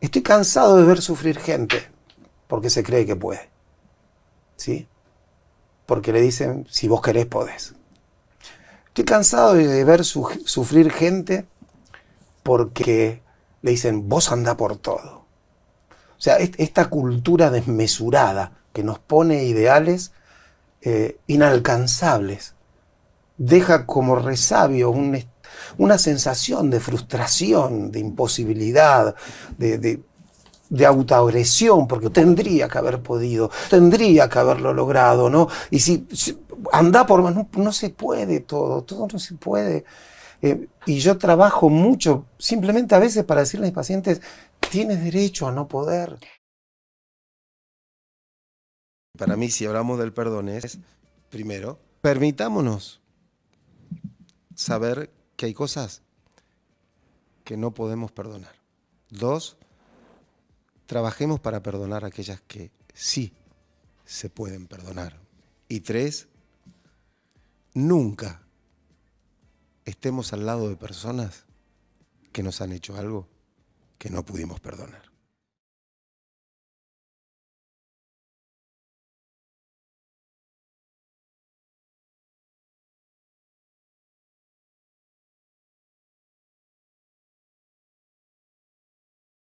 Estoy cansado de ver sufrir gente porque se cree que puede. ¿Sí? Porque le dicen, si vos querés, podés. Estoy cansado de ver sufrir gente porque le dicen, vos anda por todo. O sea, esta cultura desmesurada que nos pone ideales eh, inalcanzables deja como resabio un, una sensación de frustración, de imposibilidad, de, de, autoagresión, porque tendría que haber podido, tendría que haberlo logrado, ¿no? Y si, anda por más, no, se puede todo, todo no se puede. Eh, y yo trabajo mucho, simplemente a veces para decirle a mis pacientes, tienes derecho a no poder. Para mí, si hablamos del perdón, es, primero, permitámonos saber que hay cosas que no podemos perdonar. Dos, trabajemos para perdonar aquellas que sí se pueden perdonar. Y tres, nunca estemos al lado de personas que nos han hecho algo que no pudimos perdonar.